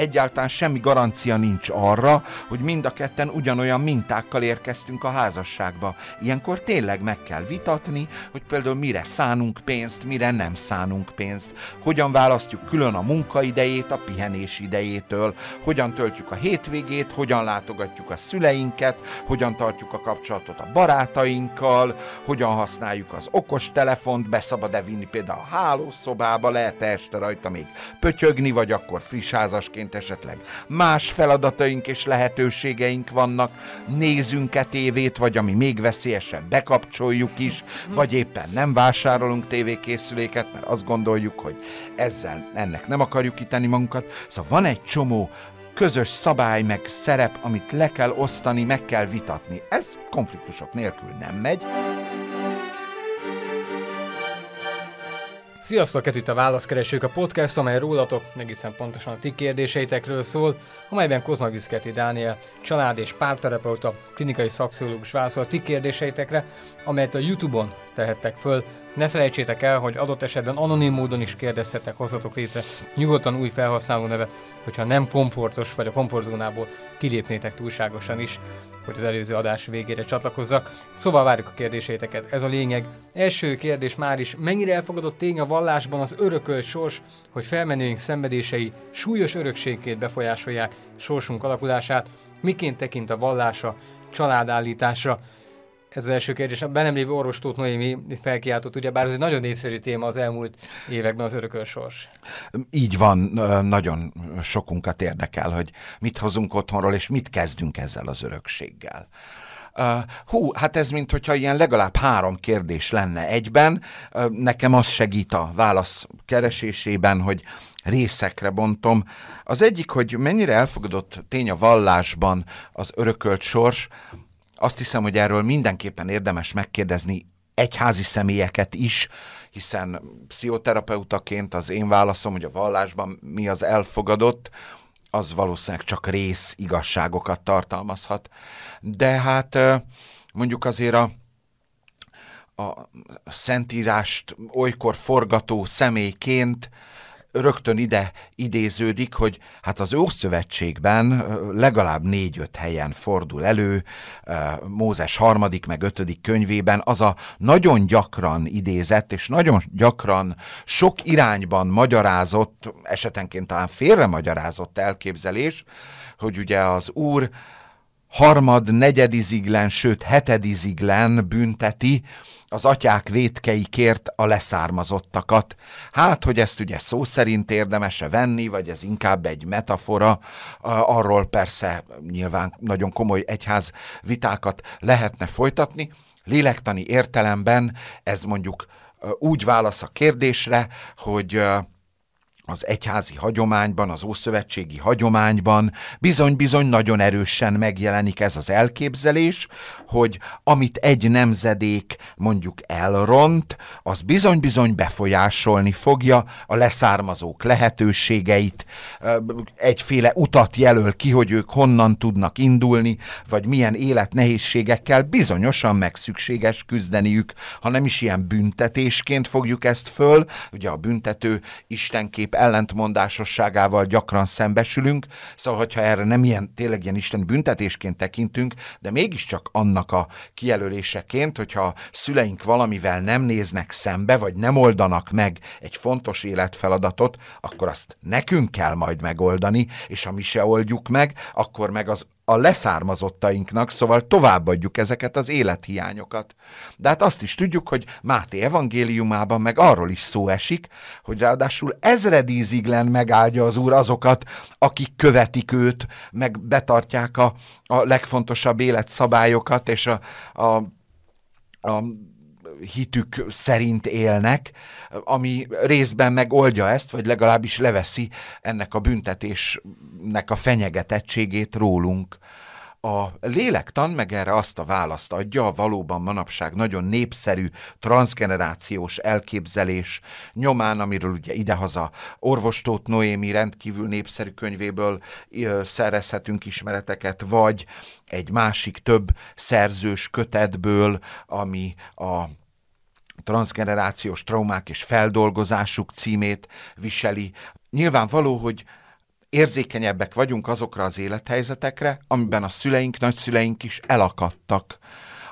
egyáltalán semmi garancia nincs arra, hogy mind a ketten ugyanolyan mintákkal érkeztünk a házasságba. Ilyenkor tényleg meg kell vitatni, hogy például mire szánunk pénzt, mire nem szánunk pénzt, hogyan választjuk külön a munkaidejét a pihenés idejétől, hogyan töltjük a hétvégét, hogyan látogatjuk a szüleinket, hogyan tartjuk a kapcsolatot a barátainkkal, hogyan használjuk az okostelefont, beszabad-e vinni például a hálószobába, lehet-e este rajta még pötyögni, vagy akkor friss házasként mint esetleg más feladataink és lehetőségeink vannak, nézünk-e tévét, vagy ami még veszélyesebb, bekapcsoljuk is, vagy éppen nem vásárolunk tévékészüléket, mert azt gondoljuk, hogy ezzel ennek nem akarjuk kitenni magunkat. Szóval van egy csomó közös szabály meg szerep, amit le kell osztani, meg kell vitatni. Ez konfliktusok nélkül nem megy. Sziasztok, ez itt a Válaszkeresők a podcast, amely rólatok, egészen pontosan a ti kérdéseitekről szól, amelyben Kozma Viszketi Dániel, család és párterapeuta, klinikai szakpszichológus válaszol a ti kérdéseitekre, amelyet a Youtube-on tehettek föl ne felejtsétek el, hogy adott esetben anonim módon is kérdezhetek hozzatok létre nyugodtan új felhasználó nevet, hogyha nem komfortos vagy a komfortzónából kilépnétek túlságosan is, hogy az előző adás végére csatlakozzak. Szóval várjuk a kérdéseiteket, ez a lényeg. Első kérdés már is, mennyire elfogadott tény a vallásban az örökölt sors, hogy felmenőink szenvedései súlyos örökségként befolyásolják sorsunk alakulását, miként tekint a vallása, családállításra, ez az első kérdés. A bennem lévő orvos Tóth Noémi felkiáltott, ugye bár ez egy nagyon népszerű téma az elmúlt években az örökölsors. Így van, nagyon sokunkat érdekel, hogy mit hozunk otthonról, és mit kezdünk ezzel az örökséggel. Uh, hú, hát ez mint hogyha ilyen legalább három kérdés lenne egyben. Uh, nekem az segít a válasz keresésében, hogy részekre bontom. Az egyik, hogy mennyire elfogadott tény a vallásban az örökölt sors, azt hiszem, hogy erről mindenképpen érdemes megkérdezni egyházi személyeket is, hiszen pszichoterapeutaként az én válaszom, hogy a vallásban mi az elfogadott, az valószínűleg csak rész igazságokat tartalmazhat. De hát mondjuk azért a, a szentírást olykor forgató személyként rögtön ide idéződik, hogy hát az Ószövetségben legalább négy-öt helyen fordul elő Mózes harmadik meg ötödik könyvében az a nagyon gyakran idézett és nagyon gyakran sok irányban magyarázott, esetenként talán félre magyarázott elképzelés, hogy ugye az Úr harmad, negyediziglen, sőt hetediziglen bünteti az atyák vétkeikért a leszármazottakat. Hát, hogy ezt ugye szó szerint érdemese venni, vagy ez inkább egy metafora, arról persze nyilván nagyon komoly egyház vitákat lehetne folytatni. Lélektani értelemben ez mondjuk úgy válasz a kérdésre, hogy az egyházi hagyományban, az ószövetségi hagyományban bizony-bizony nagyon erősen megjelenik ez az elképzelés, hogy amit egy nemzedék mondjuk elront, az bizony-bizony befolyásolni fogja a leszármazók lehetőségeit, egyféle utat jelöl ki, hogy ők honnan tudnak indulni, vagy milyen élet nehézségekkel bizonyosan megszükséges küzdeniük, ha nem is ilyen büntetésként fogjuk ezt föl, ugye a büntető istenkép ellentmondásosságával gyakran szembesülünk, szóval hogyha erre nem ilyen, tényleg ilyen Isten büntetésként tekintünk, de mégiscsak annak a kijelöléseként, hogyha szüleink valamivel nem néznek szembe, vagy nem oldanak meg egy fontos életfeladatot, akkor azt nekünk kell majd megoldani, és ha mi se oldjuk meg, akkor meg az a leszármazottainknak, szóval továbbadjuk ezeket az élethiányokat. De hát azt is tudjuk, hogy Máté evangéliumában meg arról is szó esik, hogy ráadásul ezredíziglen megáldja az Úr azokat, akik követik őt, meg betartják a, a legfontosabb életszabályokat, és a, a, a hitük szerint élnek, ami részben megoldja ezt, vagy legalábbis leveszi ennek a büntetésnek a fenyegetettségét rólunk. A lélektan meg erre azt a választ adja, a valóban manapság nagyon népszerű transgenerációs elképzelés nyomán, amiről ugye idehaza Orvostót Noémi rendkívül népszerű könyvéből szerezhetünk ismereteket, vagy egy másik több szerzős kötetből, ami a transgenerációs traumák és feldolgozásuk címét viseli. Nyilvánvaló, hogy érzékenyebbek vagyunk azokra az élethelyzetekre, amiben a szüleink, nagyszüleink is elakadtak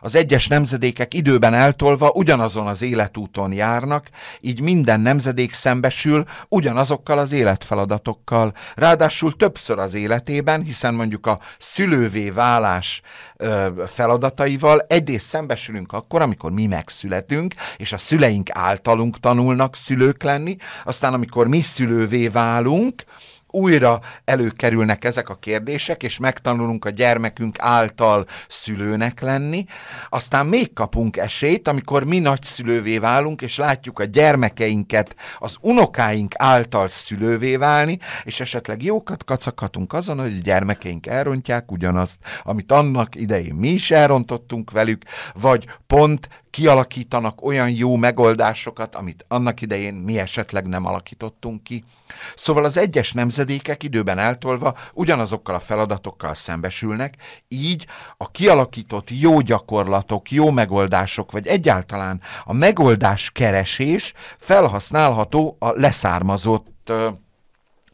az egyes nemzedékek időben eltolva ugyanazon az életúton járnak, így minden nemzedék szembesül ugyanazokkal az életfeladatokkal. Ráadásul többször az életében, hiszen mondjuk a szülővé válás ö, feladataival egyrészt szembesülünk akkor, amikor mi megszületünk, és a szüleink általunk tanulnak szülők lenni, aztán amikor mi szülővé válunk, újra előkerülnek ezek a kérdések, és megtanulunk a gyermekünk által szülőnek lenni, aztán még kapunk esélyt, amikor mi nagyszülővé válunk, és látjuk a gyermekeinket az unokáink által szülővé válni, és esetleg jókat kacakhatunk azon, hogy a gyermekeink elrontják ugyanazt, amit annak idején mi is elrontottunk velük, vagy pont kialakítanak olyan jó megoldásokat, amit annak idején mi esetleg nem alakítottunk ki. Szóval az egyes nemzedékek időben eltolva ugyanazokkal a feladatokkal szembesülnek, így a kialakított jó gyakorlatok, jó megoldások, vagy egyáltalán a megoldás keresés felhasználható a leszármazott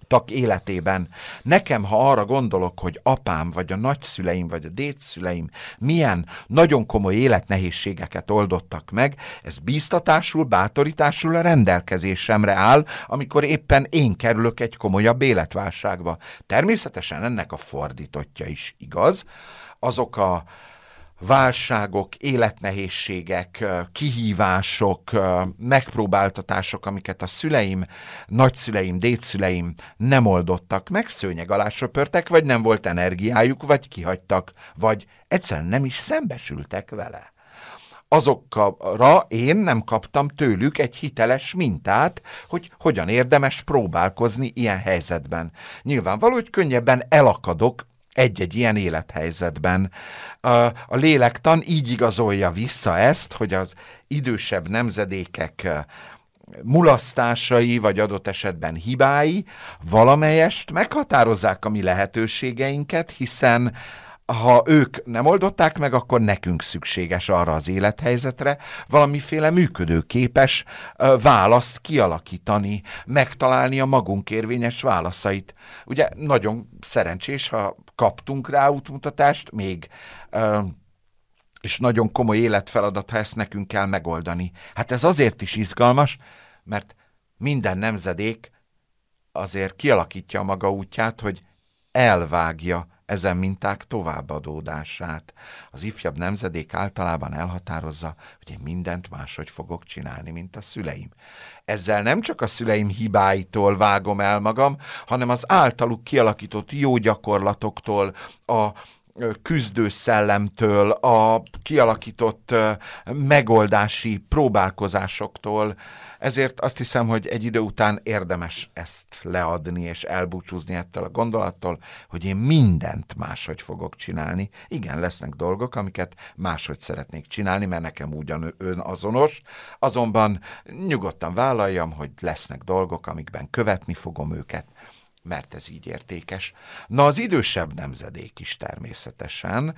tak életében. Nekem, ha arra gondolok, hogy apám, vagy a nagyszüleim, vagy a dédszüleim milyen nagyon komoly életnehézségeket oldottak meg, ez bíztatásul, bátorításul a rendelkezésemre áll, amikor éppen én kerülök egy komolyabb életválságba. Természetesen ennek a fordítottja is igaz. Azok a válságok, életnehézségek, kihívások, megpróbáltatások, amiket a szüleim, nagyszüleim, dédszüleim nem oldottak meg, szőnyeg alá söpörtek, vagy nem volt energiájuk, vagy kihagytak, vagy egyszerűen nem is szembesültek vele azokra én nem kaptam tőlük egy hiteles mintát, hogy hogyan érdemes próbálkozni ilyen helyzetben. Nyilvánvaló, hogy könnyebben elakadok egy-egy ilyen élethelyzetben. A, a lélektan így igazolja vissza ezt, hogy az idősebb nemzedékek mulasztásai, vagy adott esetben hibái, valamelyest meghatározzák a mi lehetőségeinket, hiszen ha ők nem oldották meg, akkor nekünk szükséges arra az élethelyzetre valamiféle működőképes választ kialakítani, megtalálni a magunk érvényes válaszait. Ugye nagyon szerencsés, ha kaptunk rá útmutatást, még és nagyon komoly életfeladat, ha ezt nekünk kell megoldani. Hát ez azért is izgalmas, mert minden nemzedék azért kialakítja a maga útját, hogy elvágja ezen minták továbbadódását. Az ifjabb nemzedék általában elhatározza, hogy én mindent máshogy fogok csinálni, mint a szüleim. Ezzel nem csak a szüleim hibáitól vágom el magam, hanem az általuk kialakított jó gyakorlatoktól, a szellemtől, a kialakított megoldási próbálkozásoktól, ezért azt hiszem, hogy egy idő után érdemes ezt leadni és elbúcsúzni ettől a gondolattól, hogy én mindent máshogy fogok csinálni. Igen, lesznek dolgok, amiket máshogy szeretnék csinálni, mert nekem ugyan ön azonos, azonban nyugodtan vállaljam, hogy lesznek dolgok, amikben követni fogom őket, mert ez így értékes. Na az idősebb nemzedék is természetesen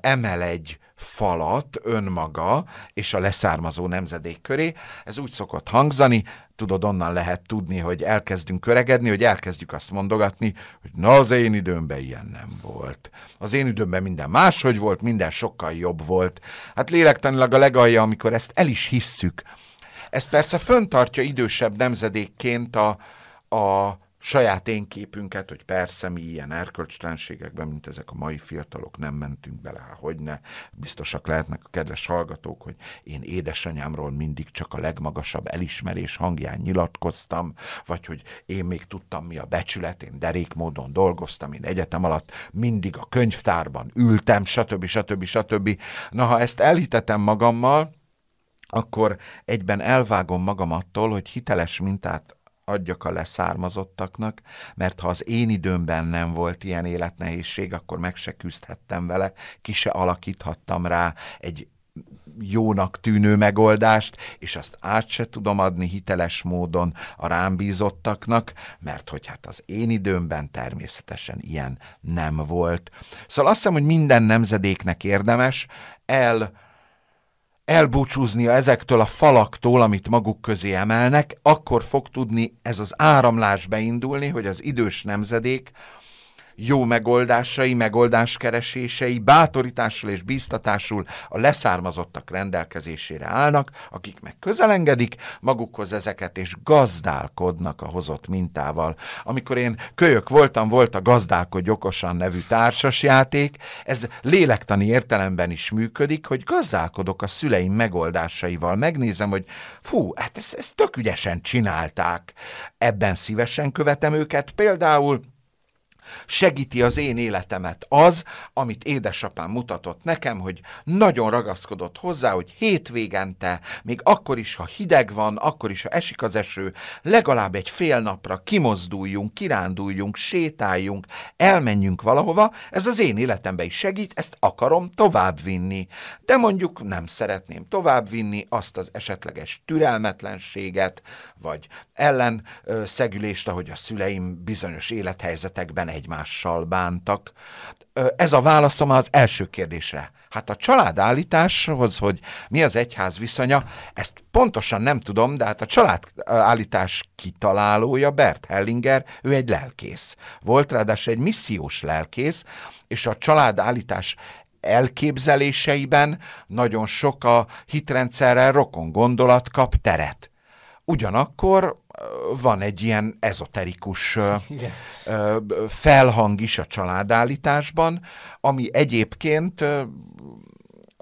emel egy falat önmaga és a leszármazó nemzedék köré. Ez úgy szokott hangzani, tudod, onnan lehet tudni, hogy elkezdünk öregedni, hogy elkezdjük azt mondogatni, hogy na az én időmben ilyen nem volt. Az én időmben minden máshogy volt, minden sokkal jobb volt. Hát lélektanilag a legalja, amikor ezt el is hisszük. Ez persze föntartja idősebb nemzedékként a, a saját én képünket, hogy persze mi ilyen erkölcstelenségekben, mint ezek a mai fiatalok, nem mentünk bele, hogy ne. Biztosak lehetnek a kedves hallgatók, hogy én édesanyámról mindig csak a legmagasabb elismerés hangján nyilatkoztam, vagy hogy én még tudtam mi a becsület, én derék módon dolgoztam, én egyetem alatt mindig a könyvtárban ültem, stb. stb. stb. Na, ha ezt elhitetem magammal, akkor egyben elvágom magam attól, hogy hiteles mintát adjak a leszármazottaknak, mert ha az én időmben nem volt ilyen életnehézség, akkor meg se küzdhettem vele, ki se alakíthattam rá egy jónak tűnő megoldást, és azt át se tudom adni hiteles módon a rám bízottaknak, mert hogy hát az én időmben természetesen ilyen nem volt. Szóval azt hiszem, hogy minden nemzedéknek érdemes el elbúcsúznia ezektől a falaktól, amit maguk közé emelnek, akkor fog tudni ez az áramlás beindulni, hogy az idős nemzedék jó megoldásai, megoldáskeresései bátorításul és bíztatásul a leszármazottak rendelkezésére állnak, akik meg közelengedik magukhoz ezeket, és gazdálkodnak a hozott mintával. Amikor én kölyök voltam, volt a Gazdálkodj okosan nevű társasjáték, ez lélektani értelemben is működik, hogy gazdálkodok a szüleim megoldásaival, megnézem, hogy fú, hát ezt, ezt tök ügyesen csinálták, ebben szívesen követem őket, például Segíti az én életemet az, amit édesapám mutatott nekem, hogy nagyon ragaszkodott hozzá, hogy hétvégente, még akkor is, ha hideg van, akkor is, ha esik az eső, legalább egy fél napra kimozduljunk, kiránduljunk, sétáljunk, elmenjünk valahova. Ez az én életembe is segít, ezt akarom továbbvinni. De mondjuk nem szeretném továbbvinni azt az esetleges türelmetlenséget, vagy ellenszegülést, ahogy a szüleim bizonyos élethelyzetekben egymással bántak. Ez a válaszom az első kérdésre. Hát a családállításhoz, hogy mi az egyház viszonya, ezt pontosan nem tudom, de hát a családállítás kitalálója Bert Hellinger, ő egy lelkész. Volt ráadásul egy missziós lelkész, és a családállítás elképzeléseiben nagyon sok a hitrendszerrel rokon gondolat kap teret. Ugyanakkor van egy ilyen ezoterikus felhang is a családállításban, ami egyébként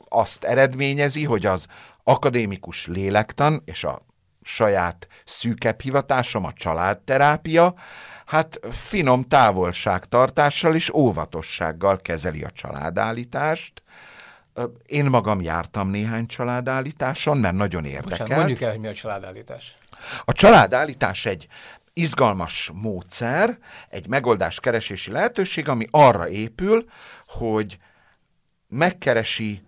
azt eredményezi, hogy az akadémikus lélektan és a saját szűkebb hivatásom a családterápia, hát finom távolságtartással és óvatossággal kezeli a családállítást. Én magam jártam néhány családállításon, mert nagyon érdekel. mondjuk el, hogy mi a családállítás. A családállítás egy izgalmas módszer, egy megoldás keresési lehetőség, ami arra épül, hogy megkeresi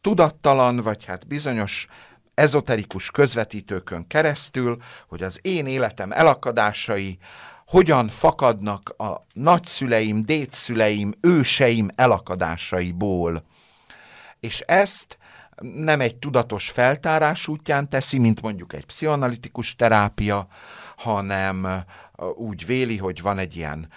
tudattalan, vagy hát bizonyos ezoterikus közvetítőkön keresztül, hogy az én életem elakadásai hogyan fakadnak a nagyszüleim, dédszüleim, őseim elakadásaiból. És ezt nem egy tudatos feltárás útján teszi, mint mondjuk egy pszichoanalitikus terápia, hanem úgy véli, hogy van egy ilyen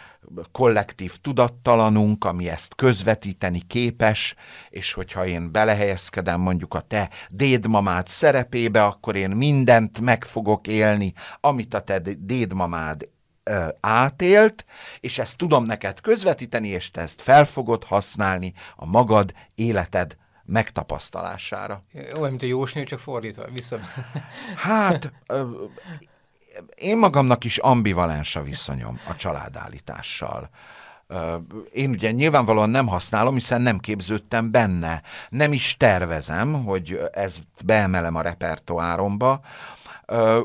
kollektív tudattalanunk, ami ezt közvetíteni képes, és hogyha én belehelyezkedem mondjuk a te dédmamád szerepébe, akkor én mindent meg fogok élni, amit a te dédmamád ö, átélt, és ezt tudom neked közvetíteni, és te ezt fel fogod használni a magad életed megtapasztalására. Olyan, mint a jósnél, csak fordítva, vissza. Hát, én magamnak is ambivalens a viszonyom a családállítással. Én ugye nyilvánvalóan nem használom, hiszen nem képződtem benne. Nem is tervezem, hogy ezt beemelem a repertoáromba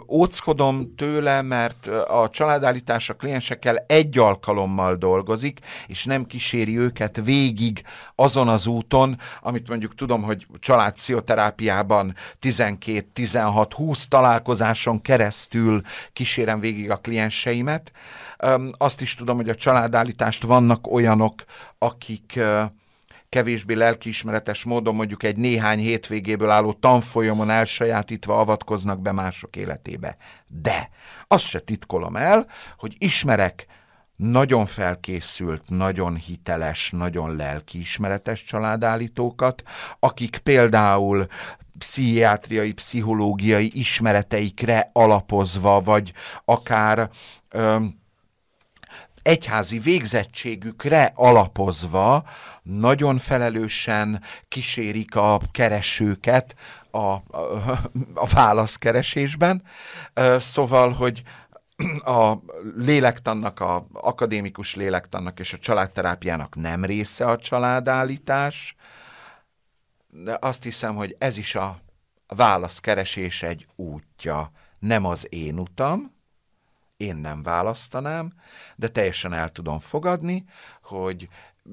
óckodom tőle, mert a családállítás a kliensekkel egy alkalommal dolgozik, és nem kíséri őket végig azon az úton, amit mondjuk tudom, hogy családpszichoterápiában 12, 16, 20 találkozáson keresztül kísérem végig a klienseimet. Azt is tudom, hogy a családállítást vannak olyanok, akik kevésbé lelkiismeretes módon mondjuk egy néhány hétvégéből álló tanfolyamon elsajátítva avatkoznak be mások életébe. De azt se titkolom el, hogy ismerek nagyon felkészült, nagyon hiteles, nagyon lelkiismeretes családállítókat, akik például pszichiátriai, pszichológiai ismereteikre alapozva, vagy akár öm, egyházi végzettségükre alapozva nagyon felelősen kísérik a keresőket a, a, a válaszkeresésben. Szóval, hogy a lélektannak, a akadémikus lélektannak és a családterápiának nem része a családállítás, de azt hiszem, hogy ez is a válaszkeresés egy útja, nem az én utam, én nem választanám, de teljesen el tudom fogadni, hogy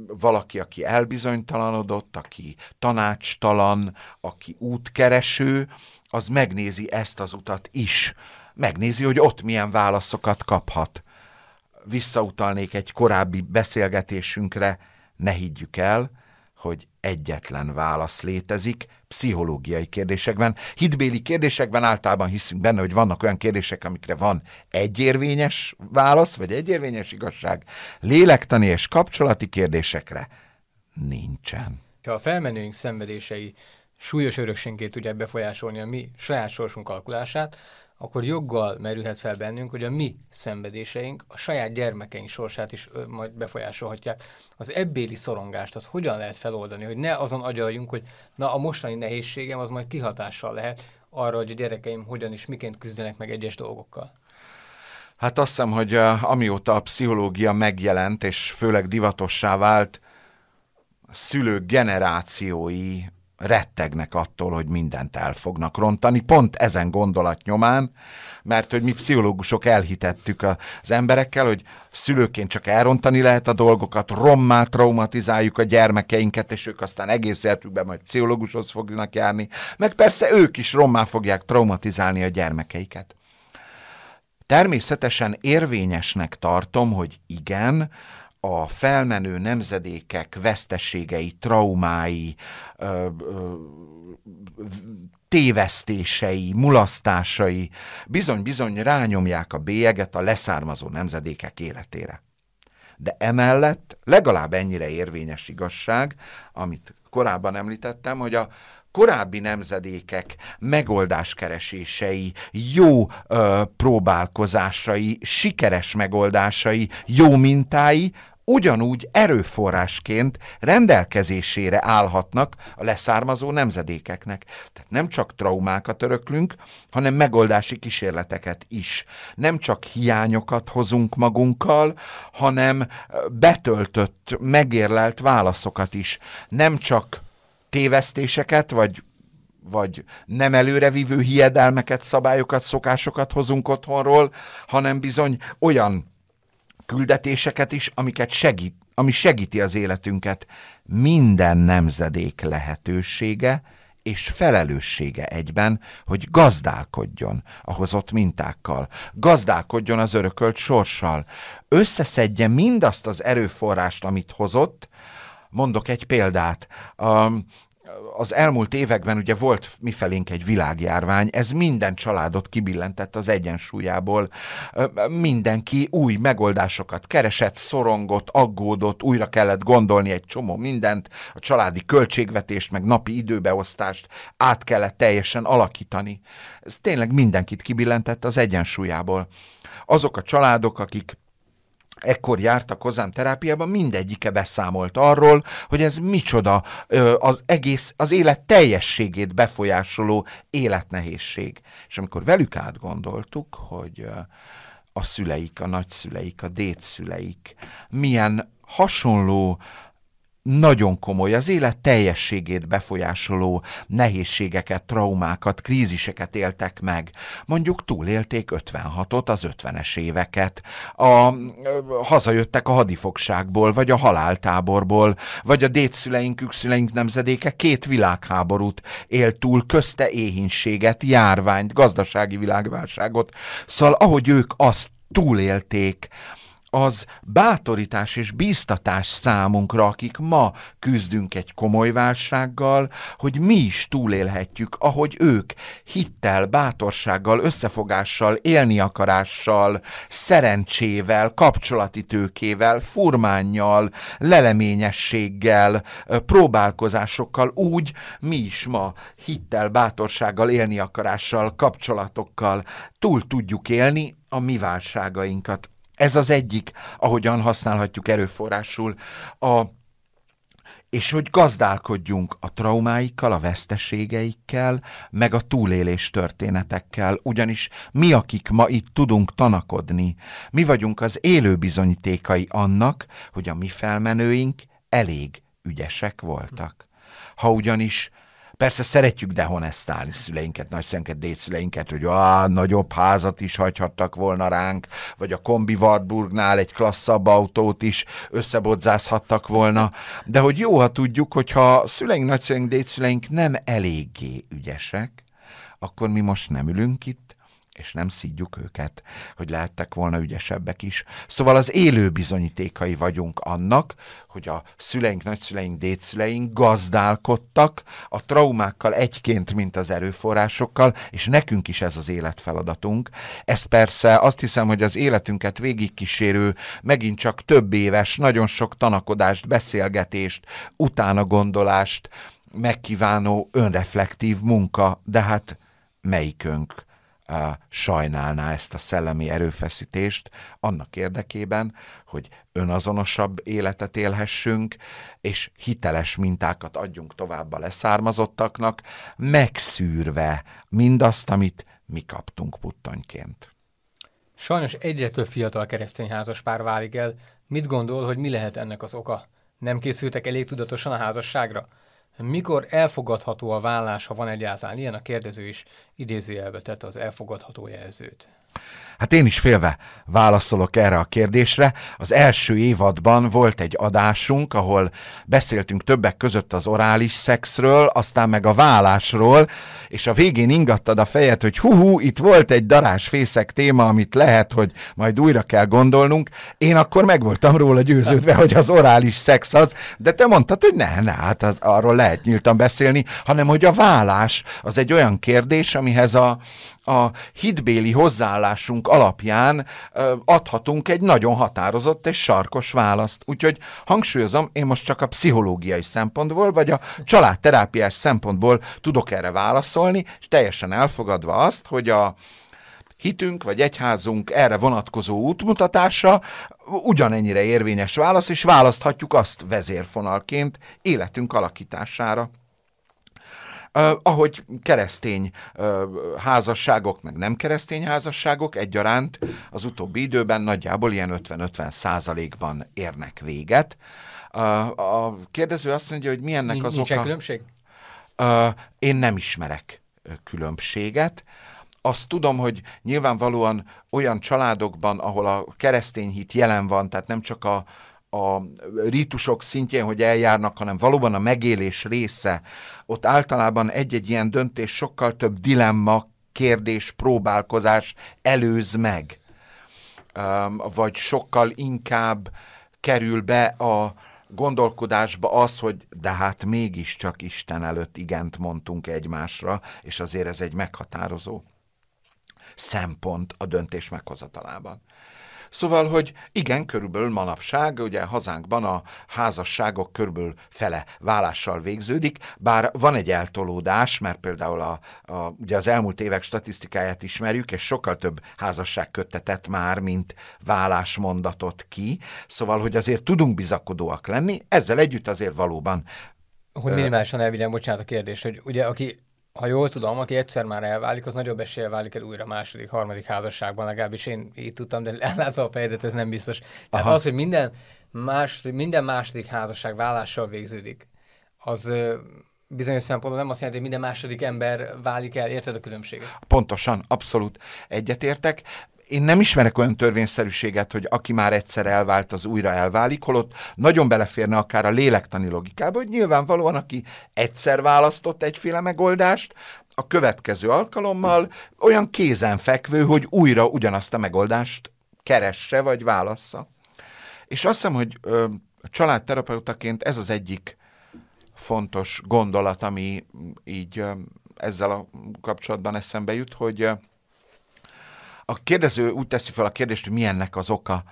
valaki, aki elbizonytalanodott, aki tanácstalan, aki útkereső, az megnézi ezt az utat is. Megnézi, hogy ott milyen válaszokat kaphat. Visszautalnék egy korábbi beszélgetésünkre, ne higgyük el, hogy egyetlen válasz létezik pszichológiai kérdésekben. Hitbéli kérdésekben általában hiszünk benne, hogy vannak olyan kérdések, amikre van egyérvényes válasz, vagy egyérvényes igazság. Lélektani és kapcsolati kérdésekre nincsen. Ha a felmenőink szenvedései súlyos örökségét tudják befolyásolni a mi saját sorsunk alakulását, akkor joggal merülhet fel bennünk, hogy a mi szenvedéseink a saját gyermekeink sorsát is majd befolyásolhatják. Az ebbéli szorongást, az hogyan lehet feloldani, hogy ne azon agyaljunk, hogy na a mostani nehézségem az majd kihatással lehet arra, hogy a gyerekeim hogyan és miként küzdenek meg egyes dolgokkal. Hát azt hiszem, hogy amióta a pszichológia megjelent, és főleg divatossá vált, szülők generációi rettegnek attól, hogy mindent el fognak rontani, pont ezen gondolat nyomán, mert hogy mi pszichológusok elhitettük az emberekkel, hogy szülőként csak elrontani lehet a dolgokat, rommá traumatizáljuk a gyermekeinket, és ők aztán egész életükben majd pszichológushoz fognak járni, meg persze ők is rommá fogják traumatizálni a gyermekeiket. Természetesen érvényesnek tartom, hogy igen, a felmenő nemzedékek veszteségei, traumái, ö, ö, tévesztései, mulasztásai bizony-bizony rányomják a bélyeget a leszármazó nemzedékek életére. De emellett legalább ennyire érvényes igazság, amit korábban említettem, hogy a korábbi nemzedékek megoldáskeresései, jó ö, próbálkozásai, sikeres megoldásai, jó mintái ugyanúgy erőforrásként rendelkezésére állhatnak a leszármazó nemzedékeknek. Tehát nem csak traumákat öröklünk, hanem megoldási kísérleteket is. Nem csak hiányokat hozunk magunkkal, hanem betöltött, megérlelt válaszokat is. Nem csak tévesztéseket, vagy vagy nem előrevívő hiedelmeket, szabályokat, szokásokat hozunk otthonról, hanem bizony olyan küldetéseket is, amiket segít, ami segíti az életünket. Minden nemzedék lehetősége és felelőssége egyben, hogy gazdálkodjon a hozott mintákkal, gazdálkodjon az örökölt sorssal, összeszedje mindazt az erőforrást, amit hozott, Mondok egy példát az elmúlt években ugye volt mifelénk egy világjárvány, ez minden családot kibillentett az egyensúlyából. Mindenki új megoldásokat keresett, szorongott, aggódott, újra kellett gondolni egy csomó mindent, a családi költségvetést, meg napi időbeosztást át kellett teljesen alakítani. Ez tényleg mindenkit kibillentett az egyensúlyából. Azok a családok, akik ekkor jártak hozzám terápiában, mindegyike beszámolt arról, hogy ez micsoda az egész, az élet teljességét befolyásoló életnehézség. És amikor velük átgondoltuk, hogy a szüleik, a nagyszüleik, a dédszüleik milyen hasonló nagyon komoly, az élet teljességét befolyásoló nehézségeket, traumákat, kríziseket éltek meg. Mondjuk túlélték 56-ot, az 50-es éveket, a, a, hazajöttek a hadifogságból, vagy a haláltáborból, vagy a détszüleink, ükszüleink nemzedéke két világháborút élt túl, közte éhinséget, járványt, gazdasági világválságot. Szóval ahogy ők azt túlélték, az bátorítás és bíztatás számunkra, akik ma küzdünk egy komoly válsággal, hogy mi is túlélhetjük, ahogy ők hittel, bátorsággal, összefogással, élni akarással, szerencsével, kapcsolati tőkével, furmánnyal, leleményességgel, próbálkozásokkal úgy mi is ma hittel, bátorsággal, élni akarással, kapcsolatokkal túl tudjuk élni a mi válságainkat. Ez az egyik, ahogyan használhatjuk erőforrásul. A, és hogy gazdálkodjunk a traumáikkal, a veszteségeikkel, meg a túlélés történetekkel, ugyanis mi, akik ma itt tudunk tanakodni, mi vagyunk az élő bizonyítékai annak, hogy a mi felmenőink elég ügyesek voltak. Ha ugyanis Persze szeretjük dehonestálni szüleinket, nagyszemket, dédszüleinket, hogy a nagyobb házat is hagyhattak volna ránk, vagy a kombi Wartburgnál egy klasszabb autót is összebodzázhattak volna, de hogy jó, ha tudjuk, hogyha szüleink, nagyszüleink, dédszüleink nem eléggé ügyesek, akkor mi most nem ülünk itt, és nem szídjuk őket, hogy lehettek volna ügyesebbek is. Szóval az élő bizonyítékai vagyunk annak, hogy a szüleink, nagyszüleink, dédszüleink gazdálkodtak a traumákkal egyként, mint az erőforrásokkal, és nekünk is ez az életfeladatunk. Ez persze azt hiszem, hogy az életünket végigkísérő, megint csak több éves, nagyon sok tanakodást, beszélgetést, utána gondolást, megkívánó önreflektív munka, de hát melyikünk sajnálná ezt a szellemi erőfeszítést annak érdekében, hogy önazonosabb életet élhessünk, és hiteles mintákat adjunk tovább a leszármazottaknak, megszűrve mindazt, amit mi kaptunk puttonyként. Sajnos egyre több fiatal keresztény pár válik el. Mit gondol, hogy mi lehet ennek az oka? Nem készültek elég tudatosan a házasságra? Mikor elfogadható a vállás, ha van egyáltalán ilyen, a kérdező is idézőjelbe tett az elfogadható jelzőt. Hát én is félve válaszolok erre a kérdésre. Az első évadban volt egy adásunk, ahol beszéltünk többek között az orális szexről, aztán meg a vállásról, és a végén ingattad a fejed, hogy hú, itt volt egy darás fészek téma, amit lehet, hogy majd újra kell gondolnunk. Én akkor meg voltam róla győződve, hogy az orális szex az, de te mondtad, hogy ne, ne, hát az, arról lehet nyíltan beszélni, hanem hogy a vállás az egy olyan kérdés, amihez a, a hitbéli hozzáállásunk alapján adhatunk egy nagyon határozott és sarkos választ. Úgyhogy hangsúlyozom, én most csak a pszichológiai szempontból, vagy a családterápiás szempontból tudok erre válaszolni, és teljesen elfogadva azt, hogy a hitünk vagy egyházunk erre vonatkozó útmutatása ugyanennyire érvényes válasz, és választhatjuk azt vezérfonalként életünk alakítására. Uh, ahogy keresztény uh, házasságok, meg nem keresztény házasságok egyaránt az utóbbi időben nagyjából ilyen 50-50 százalékban érnek véget. Uh, a kérdező azt mondja, hogy milyennek az oka... Nincs különbség? Uh, én nem ismerek különbséget. Azt tudom, hogy nyilvánvalóan olyan családokban, ahol a keresztény hit jelen van, tehát nem csak a a rítusok szintjén, hogy eljárnak, hanem valóban a megélés része. Ott általában egy-egy ilyen döntés sokkal több dilemma, kérdés, próbálkozás előz meg. Vagy sokkal inkább kerül be a gondolkodásba az, hogy de hát mégiscsak Isten előtt igent mondtunk egymásra, és azért ez egy meghatározó szempont a döntés meghozatalában. Szóval, hogy igen, körülbelül manapság, ugye hazánkban a házasságok körülbelül fele válással végződik, bár van egy eltolódás, mert például a, a, ugye az elmúlt évek statisztikáját ismerjük, és sokkal több házasság köttetett már, mint vállás mondatot ki, szóval, hogy azért tudunk bizakodóak lenni, ezzel együtt azért valóban hogy minimálisan elvigyem, bocsánat a kérdés, hogy ugye aki ha jól tudom, aki egyszer már elválik, az nagyobb esélye válik el újra második, harmadik házasságban, legalábbis én így tudtam, de ellátva a fejedet, ez nem biztos. Tehát Aha. az, hogy minden, más, minden második házasság válással végződik, az bizonyos szempontból nem azt jelenti, hogy minden második ember válik el, érted a különbséget? Pontosan, abszolút egyetértek én nem ismerek olyan törvényszerűséget, hogy aki már egyszer elvált, az újra elválik, holott nagyon beleférne akár a lélektani logikába, hogy nyilvánvalóan, aki egyszer választott egyféle megoldást, a következő alkalommal olyan kézenfekvő, hogy újra ugyanazt a megoldást keresse vagy válassza. És azt hiszem, hogy ö, a családterapeutaként ez az egyik fontos gondolat, ami így ö, ezzel a kapcsolatban eszembe jut, hogy ö, a kérdező úgy teszi fel a kérdést, hogy milyennek az oka.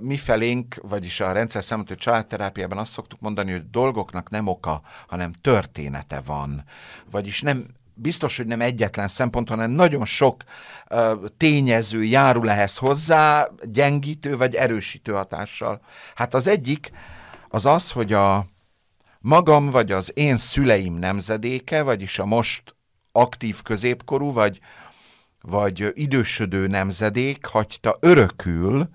Mi felénk, vagyis a rendszer számítő családterápiában azt szoktuk mondani, hogy dolgoknak nem oka, hanem története van. Vagyis nem, biztos, hogy nem egyetlen szempont, hanem nagyon sok uh, tényező járul ehhez hozzá, gyengítő vagy erősítő hatással. Hát az egyik az az, hogy a magam vagy az én szüleim nemzedéke, vagyis a most aktív középkorú, vagy vagy idősödő nemzedék hagyta örökül,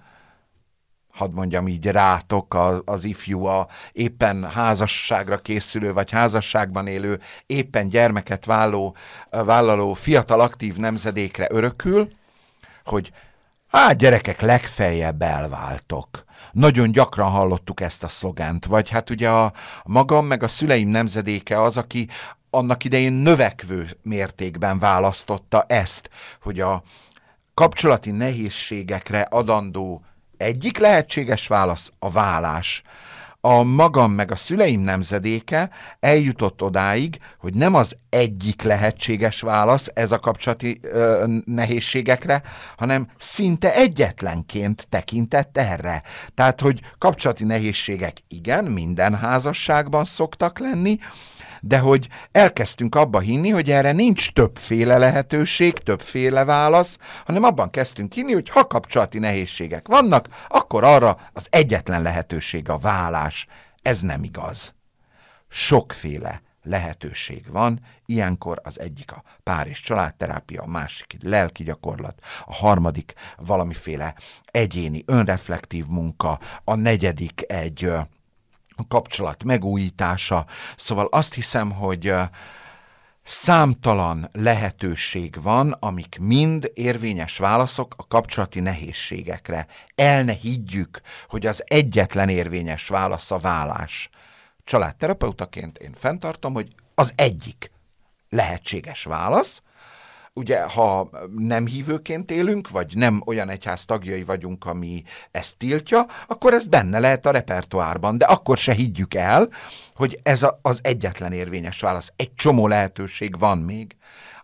hadd mondjam így, rátok az ifjú, a éppen házasságra készülő, vagy házasságban élő, éppen gyermeket válló, vállaló fiatal aktív nemzedékre örökül, hogy hát gyerekek, legfeljebb elváltok. Nagyon gyakran hallottuk ezt a szlogánt, vagy hát ugye a magam meg a szüleim nemzedéke az, aki annak idején növekvő mértékben választotta ezt, hogy a kapcsolati nehézségekre adandó egyik lehetséges válasz a vállás. A magam meg a szüleim nemzedéke eljutott odáig, hogy nem az egyik lehetséges válasz ez a kapcsolati ö, nehézségekre, hanem szinte egyetlenként tekintett erre. Tehát, hogy kapcsolati nehézségek igen, minden házasságban szoktak lenni, de hogy elkezdtünk abba hinni, hogy erre nincs többféle lehetőség, többféle válasz, hanem abban kezdtünk hinni, hogy ha kapcsolati nehézségek vannak, akkor arra az egyetlen lehetőség a vállás. Ez nem igaz. Sokféle lehetőség van, ilyenkor az egyik a pár és családterápia, a másik lelki gyakorlat, a harmadik valamiféle egyéni, önreflektív munka, a negyedik egy a kapcsolat megújítása. Szóval azt hiszem, hogy számtalan lehetőség van, amik mind érvényes válaszok a kapcsolati nehézségekre. El ne higgyük, hogy az egyetlen érvényes válasz a vállás. Családterapeutaként én fenntartom, hogy az egyik lehetséges válasz, ugye ha nem hívőként élünk, vagy nem olyan egyház tagjai vagyunk, ami ezt tiltja, akkor ez benne lehet a repertoárban, de akkor se higgyük el, hogy ez a, az egyetlen érvényes válasz. Egy csomó lehetőség van még,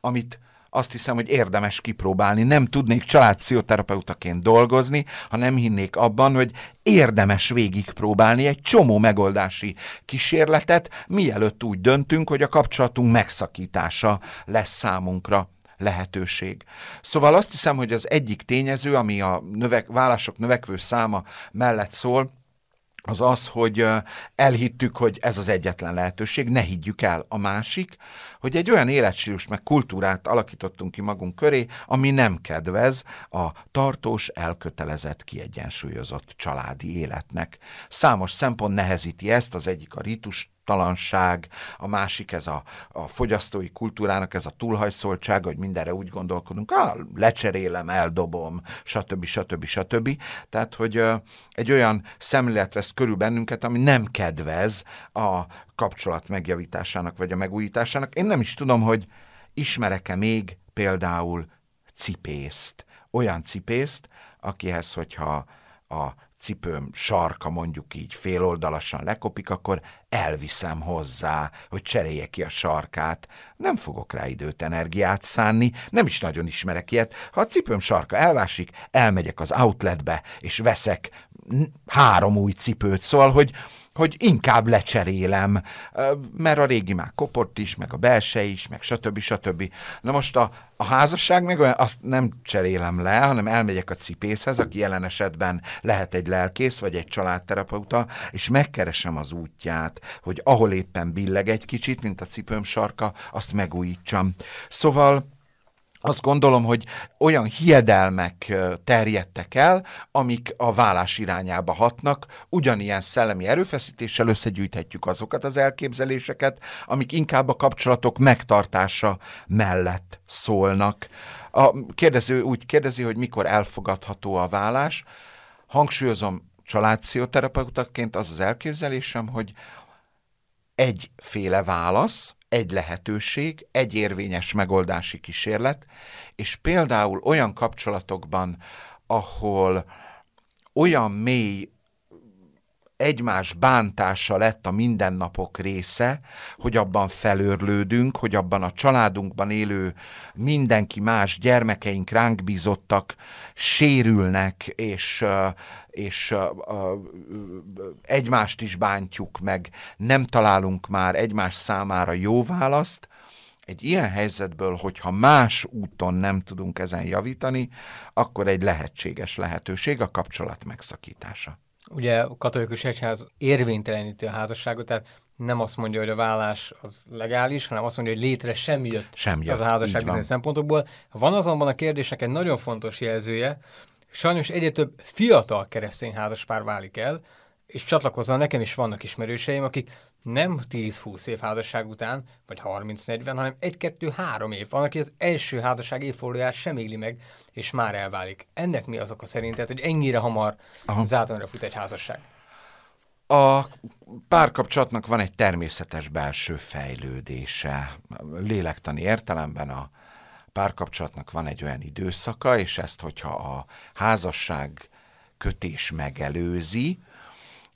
amit azt hiszem, hogy érdemes kipróbálni. Nem tudnék családpszichoterapeutaként dolgozni, ha nem hinnék abban, hogy érdemes végigpróbálni egy csomó megoldási kísérletet, mielőtt úgy döntünk, hogy a kapcsolatunk megszakítása lesz számunkra lehetőség. Szóval azt hiszem, hogy az egyik tényező, ami a növek, vállások növekvő száma mellett szól, az az, hogy elhittük, hogy ez az egyetlen lehetőség, ne higgyük el a másik, hogy egy olyan életstílus meg kultúrát alakítottunk ki magunk köré, ami nem kedvez a tartós, elkötelezett, kiegyensúlyozott családi életnek. Számos szempont nehezíti ezt, az egyik a ritus talanság, a másik ez a, a fogyasztói kultúrának ez a túlhajszoltság, hogy mindenre úgy gondolkodunk, ah, lecserélem, eldobom, stb. stb. stb. Tehát, hogy ö, egy olyan szemlélet vesz körül bennünket, ami nem kedvez a kapcsolat megjavításának vagy a megújításának. Én nem is tudom, hogy ismerek-e még például cipészt. Olyan cipészt, akihez, hogyha a cipőm sarka mondjuk így féloldalasan lekopik, akkor elviszem hozzá, hogy cserélje ki a sarkát. Nem fogok rá időt, energiát szánni, nem is nagyon ismerek ilyet. Ha a cipőm sarka elvásik, elmegyek az outletbe, és veszek három új cipőt, szóval, hogy hogy inkább lecserélem, mert a régi már kopott is, meg a belse is, meg stb. stb. Na most a, a házasság meg olyan, azt nem cserélem le, hanem elmegyek a cipészhez, aki jelen esetben lehet egy lelkész vagy egy családterapeuta, és megkeresem az útját, hogy ahol éppen billeg egy kicsit, mint a cipőm sarka, azt megújítsam. Szóval azt gondolom, hogy olyan hiedelmek terjedtek el, amik a vállás irányába hatnak. Ugyanilyen szellemi erőfeszítéssel összegyűjthetjük azokat az elképzeléseket, amik inkább a kapcsolatok megtartása mellett szólnak. A kérdező úgy kérdezi, hogy mikor elfogadható a vállás. Hangsúlyozom, családpszichoterapeutaként az az elképzelésem, hogy egyféle válasz, egy lehetőség, egy érvényes megoldási kísérlet, és például olyan kapcsolatokban, ahol olyan mély egymás bántása lett a mindennapok része, hogy abban felörlődünk, hogy abban a családunkban élő mindenki más gyermekeink ránk bízottak, sérülnek, és, és egymást is bántjuk meg, nem találunk már egymás számára jó választ, egy ilyen helyzetből, hogyha más úton nem tudunk ezen javítani, akkor egy lehetséges lehetőség a kapcsolat megszakítása ugye a katolikus egyház érvényteleníti a házasságot, tehát nem azt mondja, hogy a vállás az legális, hanem azt mondja, hogy létre sem jött, sem jött az a házasság bizonyos szempontokból. Van azonban a kérdésnek egy nagyon fontos jelzője, sajnos egyre több fiatal keresztény házaspár válik el, és csatlakozva nekem is vannak ismerőseim, akik nem 10-20 év házasság után, vagy 30-40, hanem 1-2-3 év. Van, aki az első házasság évfordulóját sem éli meg, és már elválik. Ennek mi az oka szerinted, hogy ennyire hamar Aha. zátonra fut egy házasság? A párkapcsolatnak van egy természetes belső fejlődése. Lélektani értelemben a párkapcsolatnak van egy olyan időszaka, és ezt, hogyha a házasság kötés megelőzi,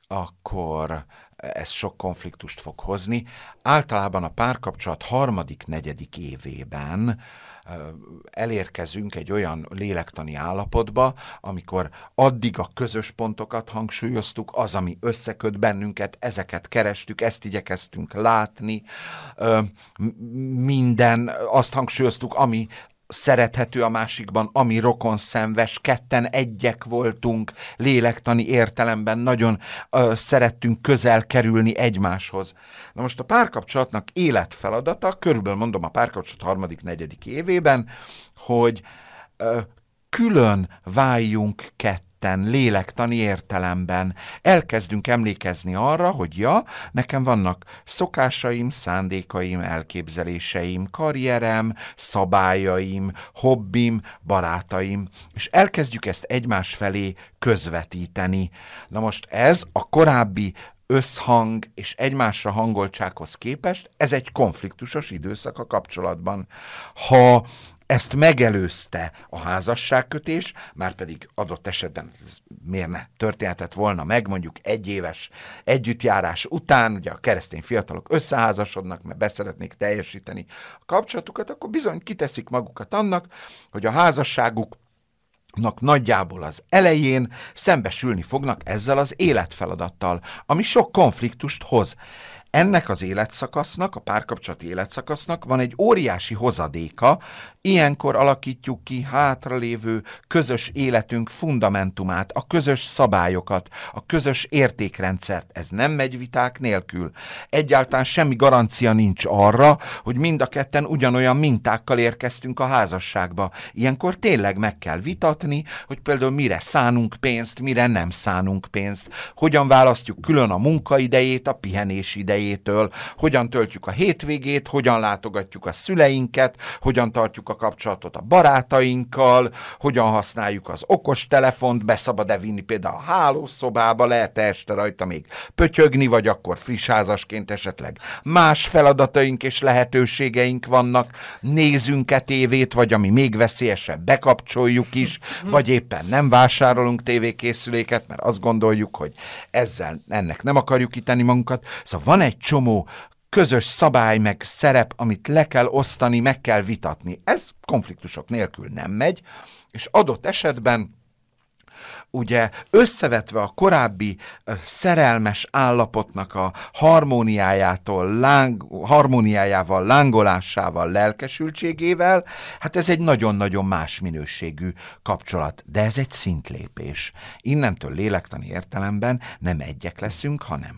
akkor ez sok konfliktust fog hozni. Általában a párkapcsolat harmadik-negyedik évében elérkezünk egy olyan lélektani állapotba, amikor addig a közös pontokat hangsúlyoztuk, az, ami összeköt bennünket, ezeket kerestük, ezt igyekeztünk látni, minden, azt hangsúlyoztuk, ami, szerethető a másikban, ami rokon szenves, ketten egyek voltunk, lélektani értelemben nagyon ö, szerettünk közel kerülni egymáshoz. Na most a párkapcsolatnak életfeladata, körülbelül mondom a párkapcsolat harmadik, negyedik évében, hogy ö, külön váljunk kettő tetten, lélektani értelemben. Elkezdünk emlékezni arra, hogy ja, nekem vannak szokásaim, szándékaim, elképzeléseim, karrierem, szabályaim, hobbim, barátaim, és elkezdjük ezt egymás felé közvetíteni. Na most ez a korábbi összhang és egymásra hangoltsághoz képest ez egy konfliktusos időszak a kapcsolatban. Ha ezt megelőzte a házasságkötés, már pedig adott esetben ez miért ne történhetett volna meg, mondjuk egy éves együttjárás után, ugye a keresztény fiatalok összeházasodnak, mert beszeretnék teljesíteni a kapcsolatukat, akkor bizony kiteszik magukat annak, hogy a házasságuk nagyjából az elején szembesülni fognak ezzel az életfeladattal, ami sok konfliktust hoz ennek az életszakasznak, a párkapcsolati életszakasznak van egy óriási hozadéka, ilyenkor alakítjuk ki hátralévő közös életünk fundamentumát, a közös szabályokat, a közös értékrendszert. Ez nem megy viták nélkül. Egyáltalán semmi garancia nincs arra, hogy mind a ketten ugyanolyan mintákkal érkeztünk a házasságba. Ilyenkor tényleg meg kell vitatni, hogy például mire szánunk pénzt, mire nem szánunk pénzt, hogyan választjuk külön a munkaidejét, a pihenés idejét, elejétől, hogyan töltjük a hétvégét, hogyan látogatjuk a szüleinket, hogyan tartjuk a kapcsolatot a barátainkkal, hogyan használjuk az okos telefont, szabad e vinni például a hálószobába, lehet-e este rajta még pötyögni, vagy akkor frissházasként esetleg más feladataink és lehetőségeink vannak, nézünk-e tévét, vagy ami még veszélyesebb, bekapcsoljuk is, mhm. vagy éppen nem vásárolunk tévékészüléket, mert azt gondoljuk, hogy ezzel ennek nem akarjuk kitenni magunkat. Szóval van egy egy csomó közös szabály, meg szerep, amit le kell osztani, meg kell vitatni. Ez konfliktusok nélkül nem megy, és adott esetben ugye összevetve a korábbi szerelmes állapotnak a harmóniájától, láng, harmóniájával, lángolásával, lelkesültségével, hát ez egy nagyon-nagyon más minőségű kapcsolat. De ez egy szintlépés. Innentől lélektani értelemben nem egyek leszünk, hanem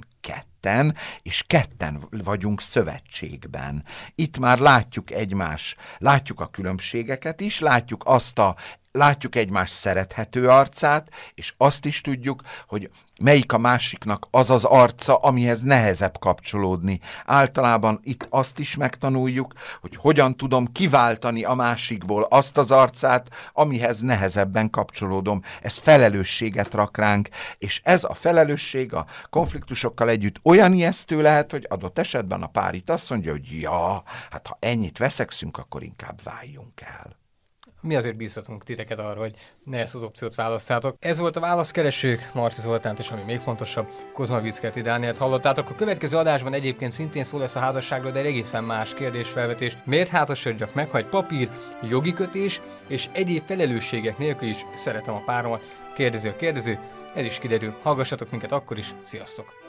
ketten, és ketten vagyunk szövetségben. Itt már látjuk egymás, látjuk a különbségeket is, látjuk azt a látjuk egymás szerethető arcát, és azt is tudjuk, hogy melyik a másiknak az az arca, amihez nehezebb kapcsolódni. Általában itt azt is megtanuljuk, hogy hogyan tudom kiváltani a másikból azt az arcát, amihez nehezebben kapcsolódom. Ez felelősséget rak ránk, és ez a felelősség a konfliktusokkal együtt olyan ijesztő lehet, hogy adott esetben a pár itt azt mondja, hogy ja, hát ha ennyit veszekszünk, akkor inkább váljunk el mi azért bíztatunk titeket arra, hogy ne ezt az opciót választjátok. Ez volt a válaszkeresők, Marti Zoltánt és ami még fontosabb, Kozma Viszketi Dánielt hallottátok. A következő adásban egyébként szintén szó lesz a házasságról, de egy egészen más kérdésfelvetés. Miért házasodjak meg, ha egy papír, jogi kötés és egyéb felelősségek nélkül is szeretem a páromat? Kérdező, kérdező, ez is kiderül. Hallgassatok minket akkor is, sziasztok!